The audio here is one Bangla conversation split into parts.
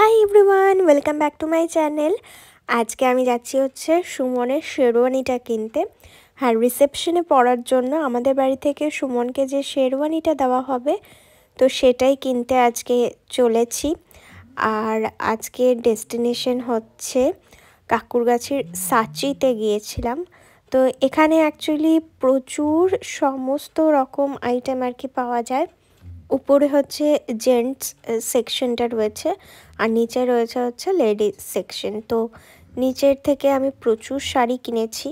high everyone welcome back to my channel আজকে আমি যাচ্ছি হচ্ছে সুমনের শেরওয়ানিটা কিনতে হ্যাঁ রিসেপশনে পড়ার জন্য আমাদের বাড়ি থেকে সুমনকে যে শেরওয়ানিটা দেওয়া হবে তো সেটাই কিনতে আজকে চলেছি আর আজকে ডেস্টিনেশন হচ্ছে কাকুরগাছির সাচিতে গিয়েছিলাম তো এখানে অ্যাকচুয়ালি প্রচুর সমস্ত রকম আইটেম আর কি পাওয়া যায় উপরে হচ্ছে জেন্টস সেকশনটা রয়েছে আর নিচে রয়েছে হচ্ছে লেডিস সেকশন তো নিচের থেকে আমি প্রচুর শাড়ি কিনেছি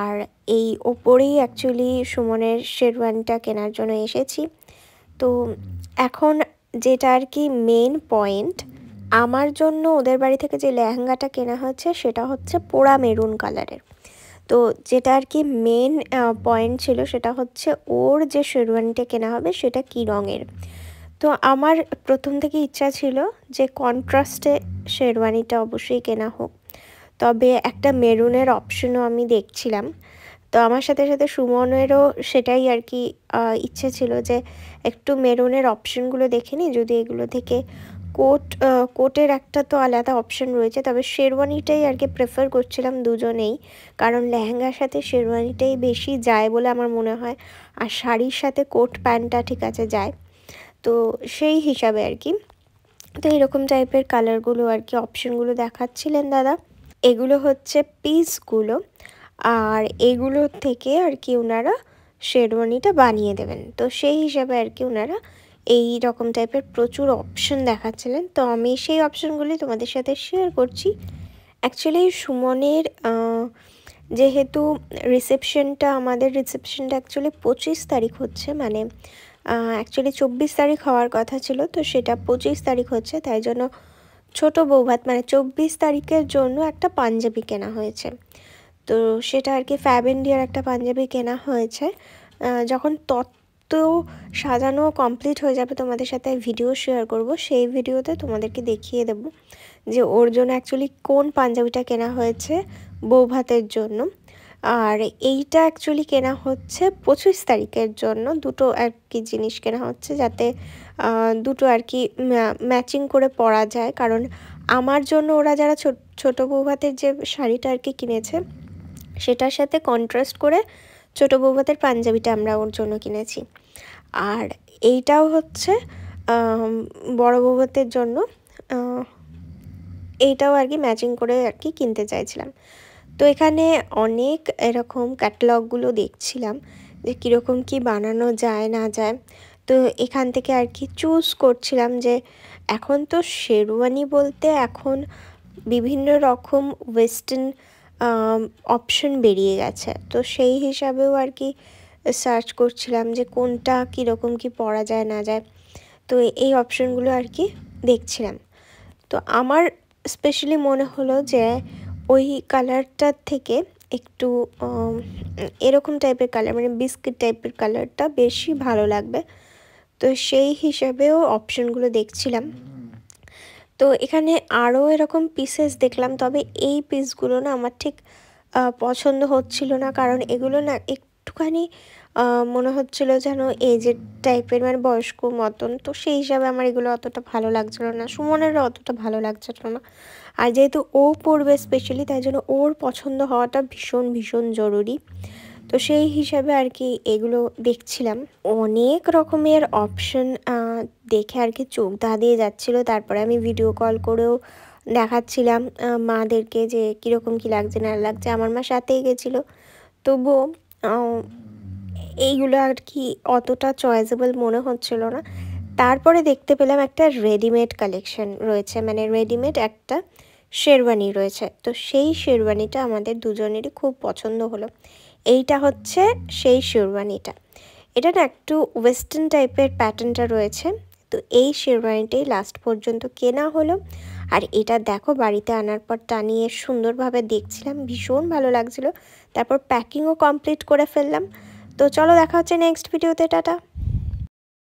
আর এই ওপরেই অ্যাকচুয়ালি সুমনের শেরওয়ানটা কেনার জন্য এসেছি তো এখন যেটা আর কি মেন পয়েন্ট আমার জন্য ওদের বাড়ি থেকে যে লেহেঙ্গাটা কেনা হয়েছে সেটা হচ্ছে পোড়া মেরুন কালারের তো যেটা আর কি মেন পয়েন্ট ছিল সেটা হচ্ছে ওর যে শেরওয়ানিটা কেনা হবে সেটা কী রঙের তো আমার প্রথম থেকে ইচ্ছা ছিল যে কন্ট্রাস্টে শেরওয়ানিটা অবশ্যই কেনা হোক তবে একটা মেরুনের অপশনও আমি দেখছিলাম তো আমার সাথে সাথে সুমনেরও সেটাই আর কি ইচ্ছে ছিল যে একটু মেরুনের অপশনগুলো দেখে নিই যদি এগুলো থেকে কোট কোটের একটা তো আলাদা অপশন রয়েছে তবে শেরওয়ানিটাই আর কি প্রেফার করছিলাম দুজনেই কারণ লেহেঙ্গার সাথে শেরওয়ানিটাই বেশি যায় বলে আমার মনে হয় আর শাড়ির সাথে কোট প্যান্টটা ঠিক আছে যায় তো সেই হিসাবে আর কি তো এরকম টাইপের কালারগুলো আর কি অপশনগুলো দেখাচ্ছিলেন দাদা এগুলো হচ্ছে পিসগুলো আর এগুলো থেকে আর কি ওনারা শেরওয়ানিটা বানিয়ে দেবেন তো সেই হিসাবে আর কি ওনারা এই রকম টাইপের প্রচুর অপশন দেখাচ্ছিলেন তো আমি সেই অপশনগুলি তোমাদের সাথে শেয়ার করছি অ্যাকচুয়ালি সুমনের যেহেতু রিসেপশনটা আমাদের রিসেপশনটা অ্যাকচুয়ালি পঁচিশ তারিখ হচ্ছে মানে অ্যাকচুয়ালি চব্বিশ তারিখ হওয়ার কথা ছিল তো সেটা পঁচিশ তারিখ হচ্ছে তাই জন্য ছোট বৌভাত মানে চব্বিশ তারিখের জন্য একটা পাঞ্জাবি কেনা হয়েছে তো সেটা আর কি ফ্যাব ইন্ডিয়ার একটা পাঞ্জাবি কেনা হয়েছে যখন তত্ত্ব তো সাজানো কমপ্লিট হয়ে যাবে তোমাদের সাথে ভিডিও শেয়ার করব সেই ভিডিওতে তোমাদেরকে দেখিয়ে দেব যে ওর জন্য অ্যাকচুয়ালি কোন পাঞ্জাবিটা কেনা হয়েছে বৌভাতের জন্য আর এইটা অ্যাকচুয়ালি কেনা হচ্ছে পঁচিশ তারিখের জন্য দুটো আর কি জিনিস কেনা হচ্ছে যাতে দুটো আর কি ম্যাচিং করে পরা যায় কারণ আমার জন্য ওরা যারা ছোট ছোটো বৌভাতের যে শাড়িটা আর কি কিনেছে সেটার সাথে কন্ট্রাস্ট করে ছোটো বৌভাতের পাঞ্জাবিটা আমরা ওর জন্য কিনেছি আর এইটাও হচ্ছে বড় বৌভাতের জন্য এইটাও আর কি ম্যাচিং করে আর কি কিনতে চাইছিলাম তো এখানে অনেক এরকম ক্যাটালগুলো দেখছিলাম যে কীরকম কি বানানো যায় না যায় তো এখান থেকে আর কি চুজ করছিলাম যে এখন তো শেরওয়ানি বলতে এখন বিভিন্ন রকম ওয়েস্টার্ন অপশন বেরিয়ে গেছে তো সেই হিসাবেও আর কি সার্চ করছিলাম যে কোনটা কীরকম কি পড়া যায় না যায় তো এই অপশনগুলো আর কি দেখছিলাম তো আমার স্পেশালি মনে হলো যে ওই কালারটার থেকে একটু এরকম টাইপের কালার মানে বিস্কিট টাইপের কালারটা বেশি ভালো লাগবে তো সেই হিসাবেও অপশনগুলো দেখছিলাম তো এখানে আরও এরকম পিসেস দেখলাম তবে এই পিসগুলো না আমার ঠিক পছন্দ হচ্ছিল না কারণ এগুলো না একটুখানি মনে হচ্ছিল যেন এজের টাইপের মানে বয়স্ক মতন তো সেই হিসাবে আমার এগুলো অতটা ভালো লাগছিল না সুমনেরও অতটা ভালো লাগছিল না আর যেহেতু ও পড়বে স্পেশালি তাই জন্য ওর পছন্দ হওয়াটা ভীষণ ভীষণ জরুরি তো সেই হিসাবে আর কি এগুলো দেখছিলাম অনেক রকমের অপশন দেখে আর কি চোখ দিয়ে যাচ্ছিলো তারপরে আমি ভিডিও কল করেও দেখাচ্ছিলাম মাদেরকে যে কীরকম কী লাগছে না লাগছে আমার মা সাথেই গেছিলো তবুও এইগুলো আর কি অতটা চয়েসেবল মনে হচ্ছিল না তারপরে দেখতে পেলাম একটা রেডিমেড কালেকশন রয়েছে মানে রেডিমেড একটা শেরওয়ানি রয়েছে তো সেই শেরওয়ানিটা আমাদের দুজনেরই খুব পছন্দ হলো এইটা হচ্ছে সেই শেরওয়ানিটা এটা না একটু ওয়েস্টার্ন টাইপের প্যাটার্নটা রয়েছে তো এই শেরওয়ানিটাই লাস্ট পর্যন্ত কেনা হলো আর এটা দেখো বাড়িতে আনার পর টানিয়ে সুন্দরভাবে দেখছিলাম ভীষণ ভালো লাগছিল তারপর প্যাকিংও কমপ্লিট করে ফেললাম তো চলো দেখা হচ্ছে নেক্সট ভিডিওতে টাটা